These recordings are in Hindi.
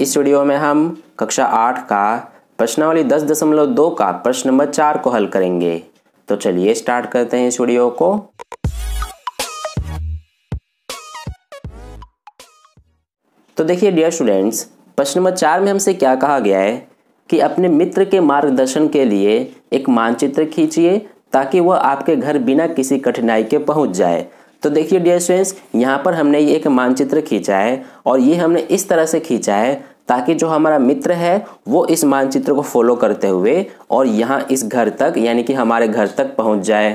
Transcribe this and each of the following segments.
इस वीडियो में हम कक्षा आठ का प्रश्नावली दस दशमलव दो का प्रश्न नंबर चार को हल करेंगे तो चलिए स्टार्ट करते हैं इस वीडियो को तो देखिए डियर स्टूडेंट्स प्रश्न नंबर चार में हमसे क्या कहा गया है कि अपने मित्र के मार्गदर्शन के लिए एक मानचित्र खींचिए ताकि वह आपके घर बिना किसी कठिनाई के पहुंच जाए तो देखिए डियर स्टूडेंट्स यहाँ पर हमने ये एक मानचित्र खींचा है और ये हमने इस तरह से खींचा है ताकि जो हमारा मित्र है वो इस मानचित्र को फॉलो करते हुए और यहाँ इस घर तक यानी कि हमारे घर तक पहुँच जाए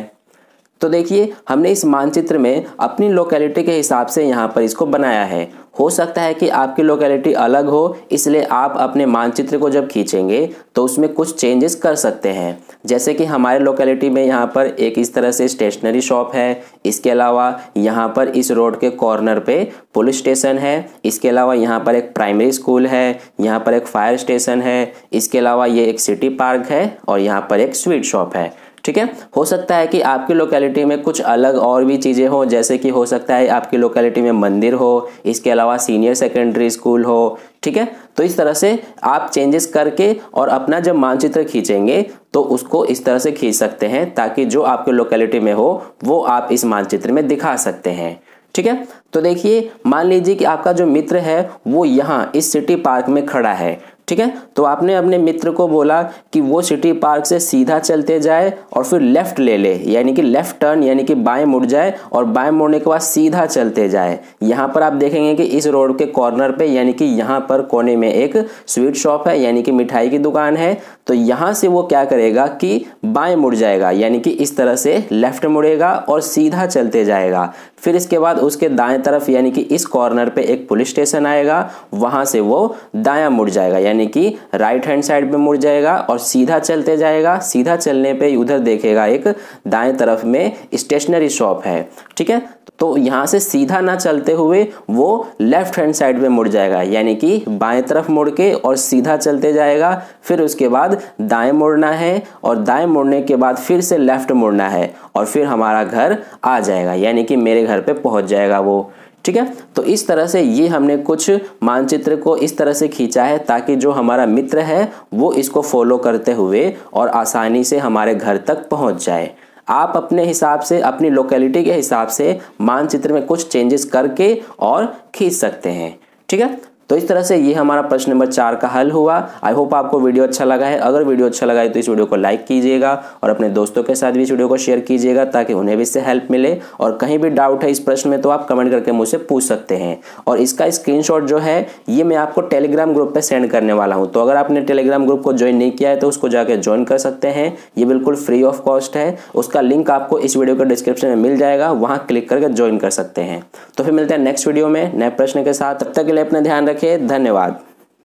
तो देखिए हमने इस मानचित्र में अपनी लोकेलिटी के हिसाब से यहाँ पर इसको बनाया है हो सकता है कि आपकी लोकेलिटी अलग हो इसलिए आप अपने मानचित्र को जब खींचेंगे तो उसमें कुछ चेंजेस कर सकते हैं जैसे कि हमारे लोकेलिटी में यहाँ पर एक इस तरह से स्टेशनरी शॉप है इसके अलावा यहाँ पर इस रोड के कॉर्नर पे पुलिस स्टेशन है इसके अलावा यहाँ पर एक प्राइमरी स्कूल है यहाँ पर एक फायर स्टेशन है इसके अलावा ये एक सिटी पार्क है और यहाँ पर एक स्वीट शॉप है ठीक है हो सकता है कि आपकी लोकेलिटी में कुछ अलग और भी चीज़ें हो जैसे कि हो सकता है आपकी लोकेलिटी में मंदिर हो इसके अलावा सीनियर सेकेंडरी स्कूल हो ठीक है तो इस तरह से आप चेंजेस करके और अपना जब मानचित्र खींचेंगे तो उसको इस तरह से खींच सकते हैं ताकि जो आपके लोकेलिटी में हो वो आप इस मानचित्र में दिखा सकते हैं ठीक है तो देखिए मान लीजिए कि आपका जो मित्र है वो यहाँ इस सिटी पार्क में खड़ा है ठीक है तो आपने अपने मित्र को बोला कि वो सिटी पार्क से सीधा चलते जाए और फिर लेफ्ट ले ले यानी कि लेफ्ट टर्न यानी कि बाएं मुड़ जाए और बाएं मुड़ने के बाद सीधा चलते जाए यहाँ पर आप देखेंगे कि इस रोड के कॉर्नर पे यानी कि यहाँ पर कोने में एक स्वीट शॉप है यानी कि मिठाई की दुकान है तो यहाँ से वो क्या करेगा कि बाएं मुड़ जाएगा यानी कि इस तरह से लेफ्ट मुड़ेगा और सीधा चलते जाएगा फिर इसके बाद उसके दाएं तरफ यानी कि इस कॉर्नर पे एक पुलिस स्टेशन आएगा वहाँ से वो दाया मुड़ जाएगा यानी यानी कि राइट हैंड साइड में मुड़ जाएगा और सीधा चलते जाएगा सीधा चलने पे उधर देखेगा एक दाएं तरफ में स्टेशनरी शॉप है ठीक है तो यहाँ से सीधा ना चलते हुए वो लेफ्ट हैंड साइड में मुड़ जाएगा यानी कि बाएं तरफ मुड़ के और सीधा चलते जाएगा फिर उसके बाद दाएं मुड़ना है और दाएं मुड़ने के बाद फिर से लेफ्ट मुड़ना है और फिर हमारा घर आ जाएगा यानी कि मेरे घर पे पहुँच जाएगा वो ठीक है तो इस तरह से ये हमने कुछ मानचित्र को इस तरह से खींचा है ताकि जो हमारा मित्र है वो इसको फॉलो करते हुए और आसानी से हमारे घर तक पहुंच जाए आप अपने हिसाब से अपनी लोकेलिटी के हिसाब से मानचित्र में कुछ चेंजेस करके और खींच सकते हैं ठीक है तो इस तरह से ये हमारा प्रश्न नंबर चार का हल हुआ आई होप आपको वीडियो अच्छा लगा है अगर वीडियो अच्छा लगा है तो इस वीडियो को लाइक कीजिएगा और अपने दोस्तों के साथ भी इस वीडियो को शेयर कीजिएगा ताकि उन्हें भी इससे हेल्प मिले और कहीं भी डाउट है इस प्रश्न में तो आप कमेंट करके मुझसे पूछ सकते हैं और इसका स्क्रीन जो है ये मैं आपको टेलीग्राम ग्रुप पर सेंड करने वाला हूँ तो अगर आपने टेलीग्राम ग्रुप को ज्वाइन नहीं किया है तो उसको जाकर ज्वाइन कर सकते हैं ये बिल्कुल फ्री ऑफ कॉस्ट है उसका लिंक आपको इस वीडियो के डिस्क्रिप्शन में मिल जाएगा वहाँ क्लिक करके ज्वाइन कर सकते हैं तो फिर मिलते हैं नेक्स्ट वीडियो में नए प्रश्न के साथ तब तक के लिए अपना ध्यान रखें धन्यवाद